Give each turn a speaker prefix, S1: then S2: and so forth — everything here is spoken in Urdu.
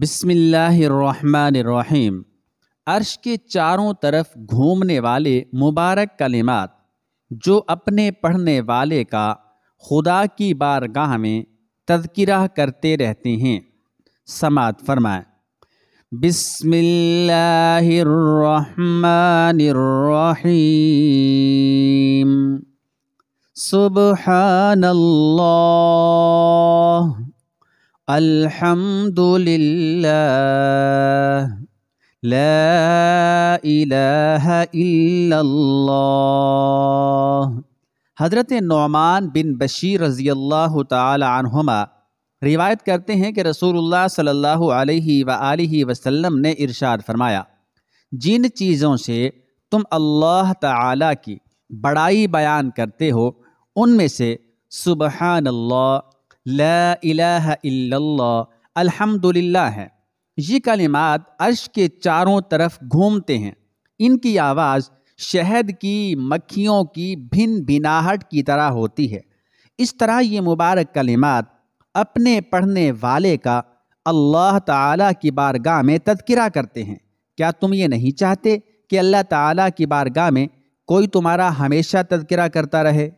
S1: بسم اللہ الرحمن الرحیم عرش کے چاروں طرف گھومنے والے مبارک کلمات جو اپنے پڑھنے والے کا خدا کی بارگاہ میں تذکرہ کرتے رہتے ہیں سماعت فرمائے بسم اللہ الرحمن الرحیم سبحان اللہ الحمد للہ لا الہ الا اللہ حضرت نعمان بن بشیر رضی اللہ تعالی عنہما روایت کرتے ہیں کہ رسول اللہ صلی اللہ علیہ و وسلم نے ارشاد فرمایا جن چیزوں سے تم اللہ تعالی کی بڑائی بیان کرتے ہو ان میں سے سبحان اللہ لا الہ الا اللہ للہ ہے یہ کلمات عرش کے چاروں طرف گھومتے ہیں ان کی آواز شہد کی مکھیوں کی بھن بھناہٹ کی طرح ہوتی ہے اس طرح یہ مبارک کلمات اپنے پڑھنے والے کا اللہ تعالیٰ کی بارگاہ میں تذکرہ کرتے ہیں کیا تم یہ نہیں چاہتے کہ اللہ تعالیٰ کی بارگاہ میں کوئی تمہارا ہمیشہ تذکرہ کرتا رہے